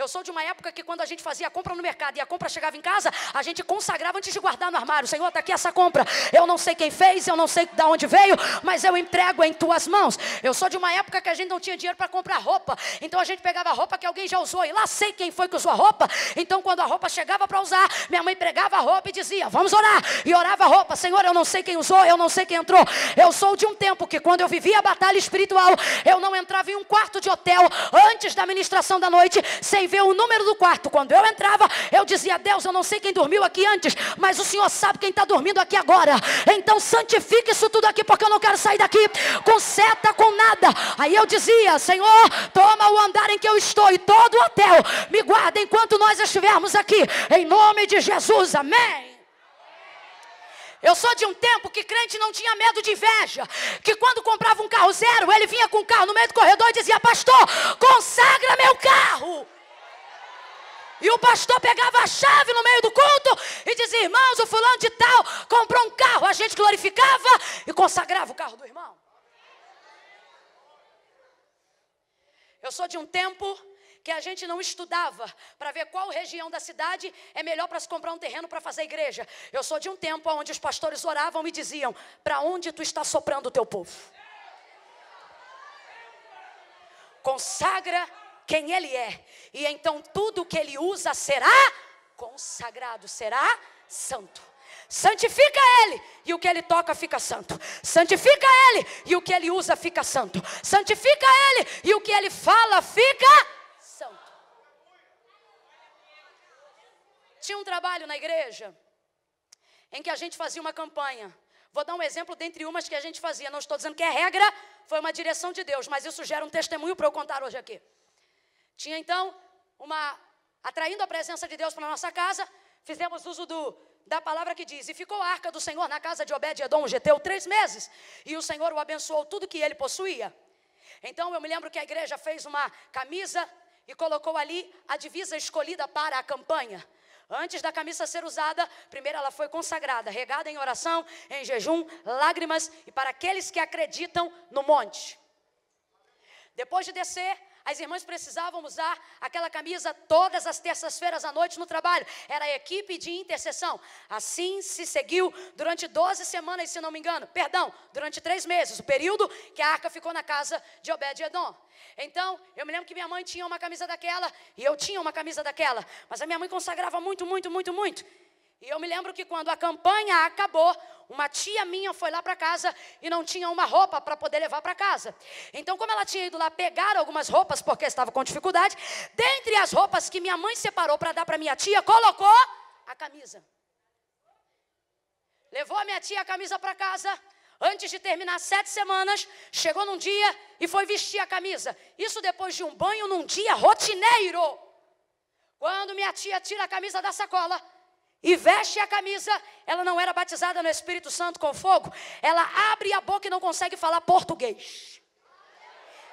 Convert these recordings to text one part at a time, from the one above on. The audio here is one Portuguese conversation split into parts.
Eu sou de uma época que quando a gente fazia a compra no mercado e a compra chegava em casa, a gente consagrava antes de guardar no armário. Senhor, está aqui essa compra. Eu não sei quem fez, eu não sei de onde veio, mas eu entrego em tuas mãos. Eu sou de uma época que a gente não tinha dinheiro para comprar roupa. Então a gente pegava a roupa que alguém já usou e lá sei quem foi que usou a roupa. Então quando a roupa chegava para usar, minha mãe pregava a roupa e dizia: "Vamos orar". E orava a roupa: "Senhor, eu não sei quem usou, eu não sei quem entrou". Eu sou de um tempo que quando eu vivia a batalha espiritual, eu não entrava em um quarto de hotel antes da ministração da noite sem ver o número do quarto. Quando eu entrava, eu dizia: Deus, eu não sei quem dormiu aqui antes, mas o Senhor sabe quem está dormindo aqui agora. Então santifique isso tudo aqui, porque eu não quero sair daqui com seta, com nada. Aí eu dizia: Senhor, toma o andar em que eu estou e todo o hotel, me guarda enquanto nós estivermos aqui, em nome de Jesus, amém. Eu sou de um tempo que crente não tinha medo de inveja. Que quando comprava um carro zero, ele vinha com o carro no meio do corredor e dizia: Pastor, consagra meu carro. E o pastor pegava a chave no meio do culto e dizia: Irmãos, o fulano de tal comprou um carro. A gente glorificava e consagrava o carro do irmão. Eu sou de um tempo que a gente não estudava para ver qual região da cidade é melhor para se comprar um terreno para fazer igreja. Eu sou de um tempo onde os pastores oravam e diziam: Para onde tu está soprando o teu povo? Consagra quem Ele é. E então tudo que Ele usa será consagrado, será santo. Santifica ele e o que ele toca fica santo. Santifica ele e o que ele usa fica santo. Santifica ele e o que ele fala fica santo. Tinha um trabalho na igreja em que a gente fazia uma campanha. Vou dar um exemplo dentre umas que a gente fazia. Não estou dizendo que é regra, foi uma direção de Deus, mas isso gera um testemunho para eu contar hoje aqui. Tinha então uma atraindo a presença de Deus para nossa casa, fizemos uso do da palavra que diz: E ficou a arca do Senhor na casa de Obed-Edom, Geteu, três meses, e o Senhor o abençoou tudo que ele possuía. Então eu me lembro que a igreja fez uma camisa e colocou ali a divisa escolhida para a campanha. Antes da camisa ser usada, primeiro ela foi consagrada, regada em oração, em jejum, lágrimas e para aqueles que acreditam no monte. Depois de descer, as irmãs precisavam usar aquela camisa todas as terças-feiras à noite no trabalho. Era a equipe de intercessão. Assim se seguiu durante 12 semanas, se não me engano. Perdão, durante três meses, o período que a arca ficou na casa de Obed-Edom. Então, eu me lembro que minha mãe tinha uma camisa daquela e eu tinha uma camisa daquela. Mas a minha mãe consagrava muito, muito, muito, muito. E eu me lembro que quando a campanha acabou, uma tia minha foi lá para casa e não tinha uma roupa para poder levar para casa. Então, como ela tinha ido lá pegar algumas roupas porque estava com dificuldade, dentre as roupas que minha mãe separou para dar para minha tia, colocou a camisa. Levou a minha tia a camisa para casa. Antes de terminar sete semanas, chegou num dia e foi vestir a camisa. Isso depois de um banho num dia rotineiro. Quando minha tia tira a camisa da sacola, e veste a camisa, ela não era batizada no Espírito Santo com fogo, ela abre a boca e não consegue falar português.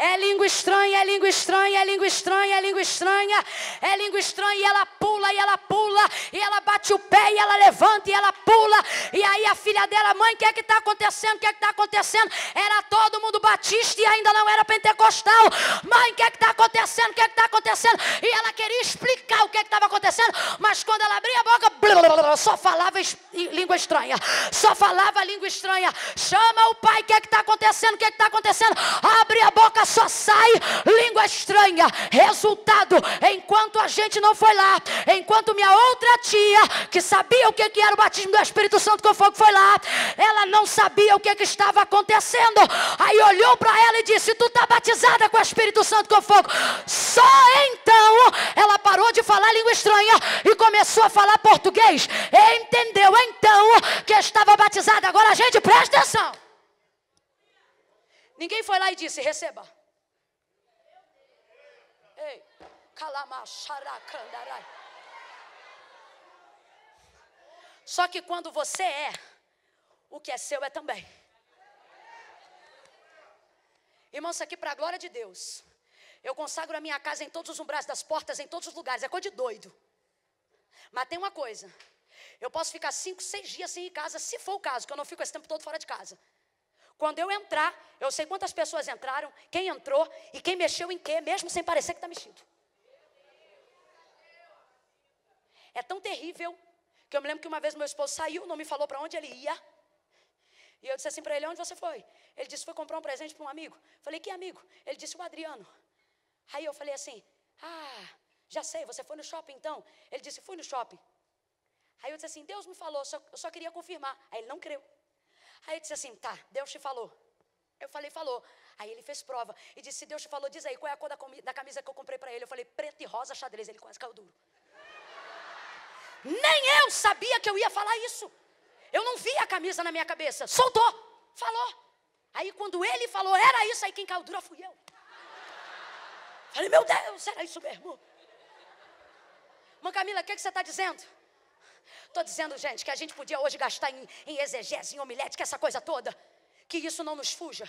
É língua estranha, é língua estranha, é língua estranha, é língua estranha, é língua estranha, e ela pula, e ela pula, e ela bate o pé, e ela levanta, e ela pula, e aí a filha dela, mãe, o que é que está acontecendo? O que é que está acontecendo? Era todo mundo batista e ainda não era pentecostal. Mãe, o que é que está acontecendo? O que é que está acontecendo? E ela queria explicar o que é que estava acontecendo, mas quando ela abria a boca, só falava língua estranha, só falava língua estranha. Chama o pai, o que é que está acontecendo? O que é que está acontecendo? Abre a boca, só sai língua estranha. Resultado, enquanto a gente não foi lá, enquanto minha outra tia, que sabia o que era o batismo do Espírito Santo com fogo, foi lá, ela não sabia o que, que estava acontecendo. Aí olhou para ela e disse: Tu está batizada com o Espírito Santo com fogo. Só então ela parou de falar língua estranha e começou a falar português. Entendeu então que estava batizada. Agora, a gente, presta atenção. Ninguém foi lá e disse: Receba. Só que quando você é, o que é seu é também. Irmãos, isso aqui para a glória de Deus. Eu consagro a minha casa em todos os umbrais das portas, em todos os lugares. É coisa de doido. Mas tem uma coisa. Eu posso ficar cinco, seis dias sem ir em casa, se for o caso, que eu não fico esse tempo todo fora de casa. Quando eu entrar, eu sei quantas pessoas entraram, quem entrou e quem mexeu em quê, mesmo sem parecer que está mexido. É tão terrível que eu me lembro que uma vez meu esposo saiu, não me falou para onde ele ia. E eu disse assim para ele: Onde você foi? Ele disse: Foi comprar um presente para um amigo. Falei: Que amigo? Ele disse: O Adriano. Aí eu falei assim: Ah, já sei, você foi no shopping então? Ele disse: Fui no shopping. Aí eu disse assim: Deus me falou, só, eu só queria confirmar. Aí ele não creu. Aí eu disse assim: Tá, Deus te falou. Eu falei: Falou. Aí ele fez prova e disse: Deus te falou, diz aí qual é a cor da, da camisa que eu comprei para ele. Eu falei: Preto e rosa xadrez. Ele quase caiu duro. Nem eu sabia que eu ia falar isso. Eu não vi a camisa na minha cabeça. Soltou, falou. Aí quando ele falou, era isso, aí quem caldura fui eu. Falei, meu Deus, era isso mesmo. Mãe Camila, o que, que você está dizendo? Estou dizendo, gente, que a gente podia hoje gastar em, em exegese, em homilética, essa coisa toda. Que isso não nos fuja.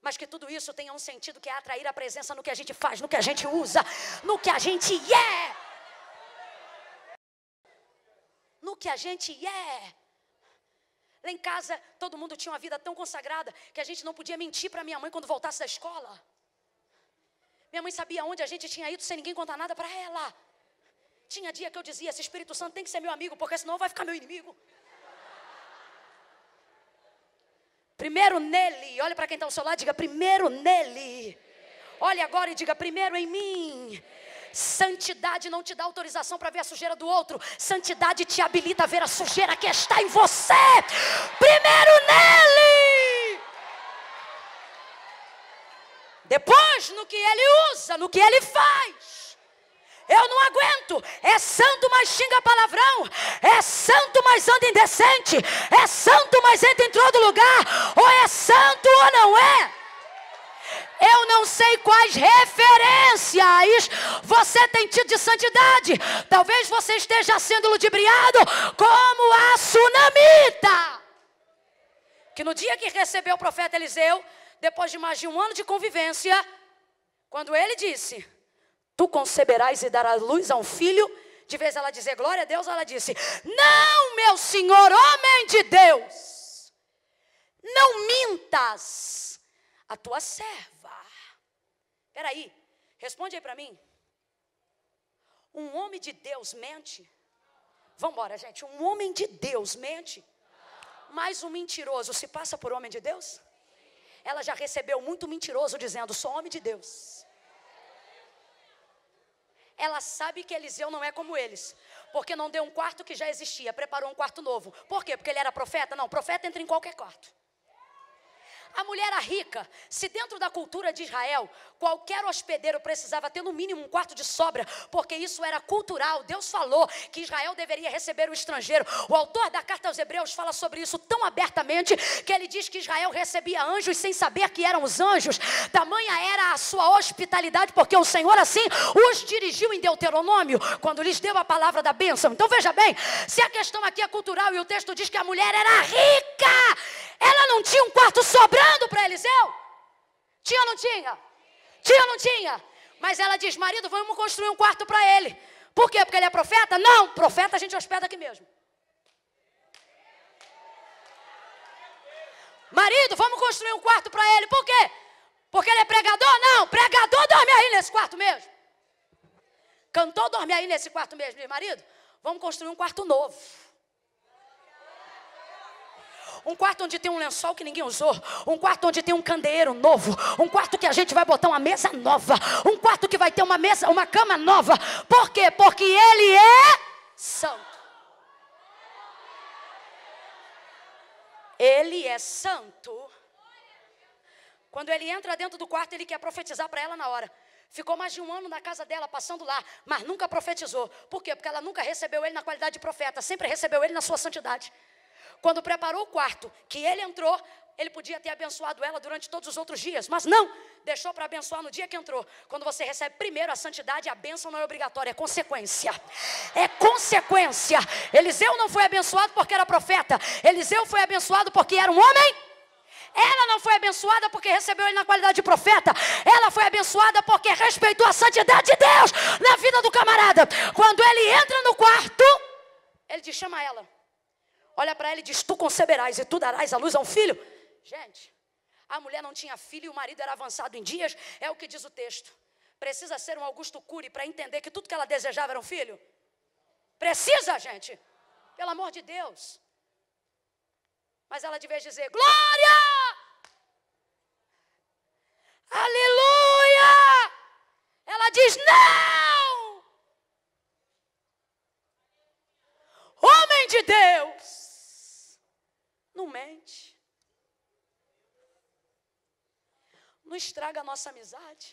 Mas que tudo isso tenha um sentido que é atrair a presença no que a gente faz, no que a gente usa, no que a gente é. que a gente é. Lá em casa, todo mundo tinha uma vida tão consagrada que a gente não podia mentir para minha mãe quando voltasse da escola. Minha mãe sabia onde a gente tinha ido sem ninguém contar nada para ela. Tinha dia que eu dizia: esse Espírito Santo tem que ser meu amigo, porque senão vai ficar meu inimigo. Primeiro nele, olha para quem está ao seu lado e diga: primeiro nele. Olha agora e diga: primeiro em mim. Santidade não te dá autorização para ver a sujeira do outro, santidade te habilita a ver a sujeira que está em você, primeiro nele, depois no que ele usa, no que ele faz. Eu não aguento. É santo, mas xinga palavrão. É santo, mas anda indecente. É santo, mas entra em todo lugar. Ou é santo ou não é. Eu não sei quais referências você tem tido de santidade. Talvez você esteja sendo ludibriado como a tsunamita. Que no dia que recebeu o profeta Eliseu, depois de mais de um ano de convivência, quando ele disse: Tu conceberás e darás luz a um filho. De vez ela dizer glória a Deus, ela disse: Não, meu senhor, homem de Deus, não mintas a tua serva. Peraí, responde aí para mim. Um homem de Deus mente? Vamos embora, gente. Um homem de Deus mente? Mas um mentiroso se passa por homem de Deus? Ela já recebeu muito mentiroso dizendo: sou homem de Deus. Ela sabe que Eliseu não é como eles, porque não deu um quarto que já existia, preparou um quarto novo. Por quê? Porque ele era profeta? Não, profeta entra em qualquer quarto. A mulher era rica. Se dentro da cultura de Israel, qualquer hospedeiro precisava ter no mínimo um quarto de sobra, porque isso era cultural. Deus falou que Israel deveria receber o estrangeiro. O autor da carta aos Hebreus fala sobre isso tão abertamente que ele diz que Israel recebia anjos sem saber que eram os anjos. Tamanha era a sua hospitalidade, porque o Senhor assim os dirigiu em Deuteronômio, quando lhes deu a palavra da bênção. Então veja bem, se a questão aqui é cultural e o texto diz que a mulher era rica, ela não tinha um quarto sobrando para Eliseu? Tinha ou não tinha? Tinha ou não tinha? Mas ela diz: marido, vamos construir um quarto para ele. Por quê? Porque ele é profeta? Não, profeta a gente hospeda aqui mesmo. Marido, vamos construir um quarto para ele. Por quê? Porque ele é pregador? Não, pregador dorme aí nesse quarto mesmo. Cantor dorme aí nesse quarto mesmo, meu marido. Vamos construir um quarto novo. Um quarto onde tem um lençol que ninguém usou. Um quarto onde tem um candeeiro novo. Um quarto que a gente vai botar uma mesa nova. Um quarto que vai ter uma mesa, uma cama nova. Por quê? Porque Ele é santo. Ele é santo. Quando ele entra dentro do quarto, ele quer profetizar para ela na hora. Ficou mais de um ano na casa dela, passando lá, mas nunca profetizou. Por quê? Porque ela nunca recebeu ele na qualidade de profeta, sempre recebeu ele na sua santidade quando preparou o quarto, que ele entrou, ele podia ter abençoado ela durante todos os outros dias, mas não, deixou para abençoar no dia que entrou. Quando você recebe primeiro a santidade, a bênção não é obrigatória, é consequência. É consequência. Eliseu não foi abençoado porque era profeta, Eliseu foi abençoado porque era um homem. Ela não foi abençoada porque recebeu ele na qualidade de profeta. Ela foi abençoada porque respeitou a santidade de Deus na vida do camarada. Quando ele entra no quarto, ele diz: chama ela olha para ela e diz: Tu conceberás e tu darás a luz a um filho. Gente, a mulher não tinha filho e o marido era avançado em dias, é o que diz o texto. Precisa ser um Augusto Cury para entender que tudo que ela desejava era um filho? Precisa, gente. Pelo amor de Deus. Mas ela devia dizer: Glória! Aleluia! Ela diz: Não! de Deus não mente. Não estraga a nossa amizade.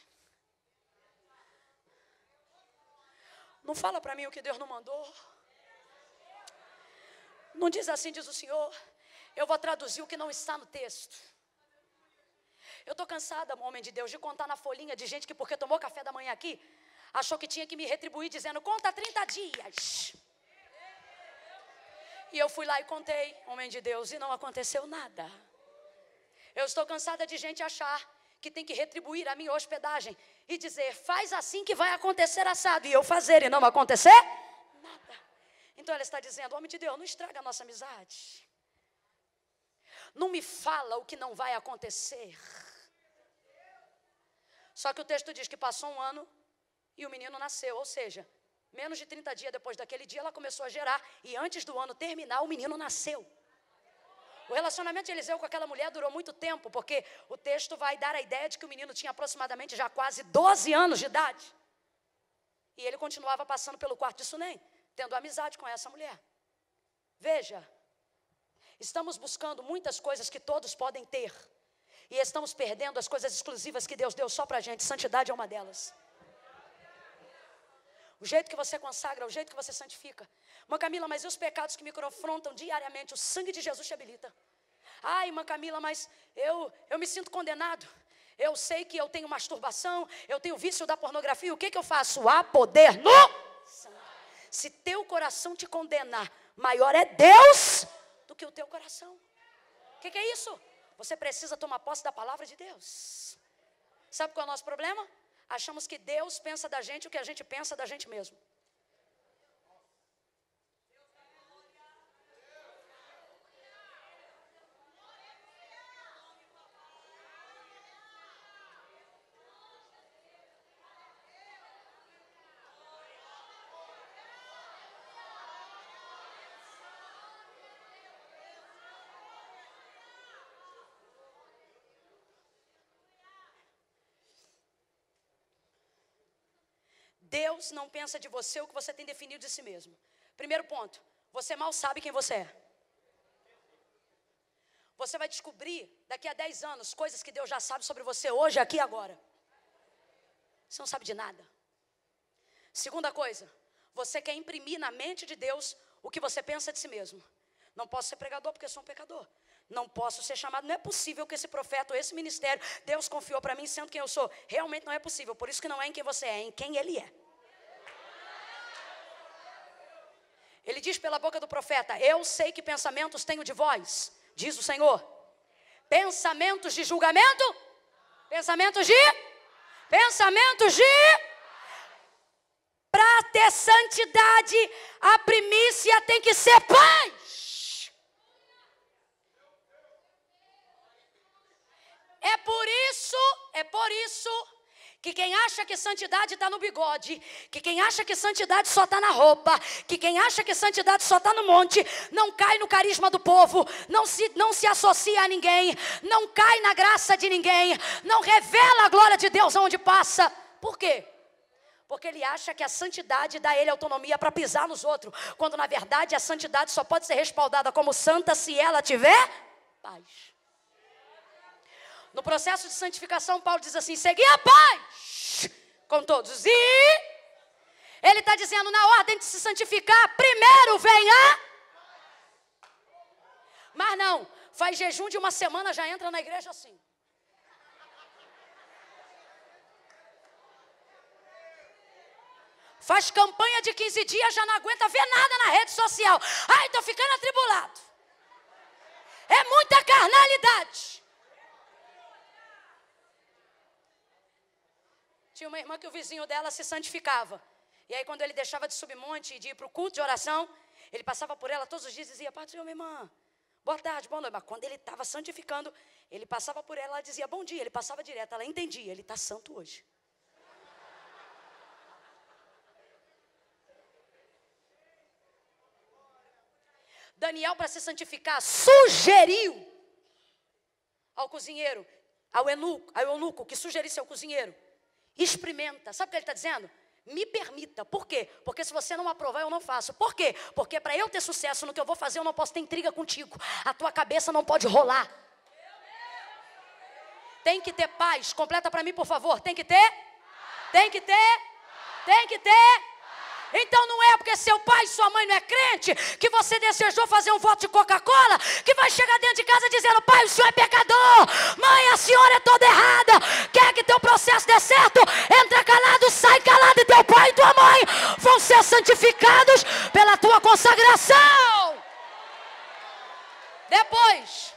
Não fala para mim o que Deus não mandou. Não diz assim, diz o Senhor. Eu vou traduzir o que não está no texto. Eu estou cansada, homem de Deus, de contar na folhinha de gente que, porque tomou café da manhã aqui, achou que tinha que me retribuir dizendo: conta 30 dias. E eu fui lá e contei, homem de Deus, e não aconteceu nada. Eu estou cansada de gente achar que tem que retribuir a minha hospedagem e dizer, faz assim que vai acontecer assado, e eu fazer e não acontecer nada. Então ela está dizendo, homem de Deus, não estraga a nossa amizade. Não me fala o que não vai acontecer. Só que o texto diz que passou um ano e o menino nasceu, ou seja, Menos de 30 dias depois daquele dia, ela começou a gerar. E antes do ano terminar, o menino nasceu. O relacionamento de Eliseu com aquela mulher durou muito tempo, porque o texto vai dar a ideia de que o menino tinha aproximadamente já quase 12 anos de idade. E ele continuava passando pelo quarto de Sunem, tendo amizade com essa mulher. Veja, estamos buscando muitas coisas que todos podem ter, e estamos perdendo as coisas exclusivas que Deus deu só para a gente, santidade é uma delas o jeito que você consagra, o jeito que você santifica. Mãe Camila, mas e os pecados que me confrontam diariamente? O sangue de Jesus te habilita. Ai, irmã Camila, mas eu, eu me sinto condenado. Eu sei que eu tenho masturbação, eu tenho vício da pornografia. O que, que eu faço? Há poder no sangue. Se teu coração te condenar, maior é Deus do que o teu coração. O que, que é isso? Você precisa tomar posse da palavra de Deus. Sabe qual é o nosso problema? Achamos que Deus pensa da gente o que a gente pensa da gente mesmo. Deus não pensa de você o que você tem definido de si mesmo. Primeiro ponto, você mal sabe quem você é. Você vai descobrir daqui a 10 anos coisas que Deus já sabe sobre você hoje, aqui e agora. Você não sabe de nada. Segunda coisa, você quer imprimir na mente de Deus o que você pensa de si mesmo. Não posso ser pregador porque sou um pecador não posso ser chamado. Não é possível que esse profeta ou esse ministério, Deus confiou para mim sendo quem eu sou. Realmente não é possível. Por isso que não é em quem você é, é em quem ele é. Ele diz pela boca do profeta: Eu sei que pensamentos tenho de vós, diz o Senhor. Pensamentos de julgamento? Pensamentos de? Pensamentos de? Para ter santidade, a primícia tem que ser pai. por isso, é por isso que quem acha que santidade está no bigode, que quem acha que santidade só está na roupa, que quem acha que santidade só está no monte, não cai no carisma do povo, não se, não se associa a ninguém, não cai na graça de ninguém, não revela a glória de Deus aonde passa. Por quê? Porque ele acha que a santidade dá a ele autonomia para pisar nos outros, quando na verdade a santidade só pode ser respaldada como santa se ela tiver paz. No processo de santificação, Paulo diz assim: segui a paz com todos. E ele está dizendo, na ordem de se santificar, primeiro vem a. Mas não, faz jejum de uma semana, já entra na igreja assim. Faz campanha de 15 dias, já não aguenta ver nada na rede social. Ai, estou ficando atribulado. É muita carnalidade. Tinha uma irmã que o vizinho dela se santificava. E aí, quando ele deixava de submonte e de ir para o culto de oração, ele passava por ela todos os dias e dizia: Pai do Senhor, minha irmã, boa tarde, boa noite. Mas quando ele estava santificando, ele passava por ela, e dizia: Bom dia. Ele passava direto, ela entendia: Ele está santo hoje. Daniel, para se santificar, sugeriu ao cozinheiro, ao eunuco, ao eunuco que sugerisse ao cozinheiro Experimenta. Sabe o que ele está dizendo? Me permita. Por quê? Porque se você não aprovar, eu não faço. Por quê? Porque para eu ter sucesso no que eu vou fazer, eu não posso ter intriga contigo. A tua cabeça não pode rolar. Tem que ter paz. Completa para mim, por favor. Tem que ter? Tem que ter? Tem que ter? Então não é porque seu pai e sua mãe não é crente que você desejou fazer um voto de Coca-Cola que vai chegar dentro de casa dizendo: Pai, o senhor é pecador, mãe, a senhora é toda errada, quer que teu processo dê certo? Entra calado, sai calado, e teu pai e tua mãe vão ser santificados pela tua consagração. Depois,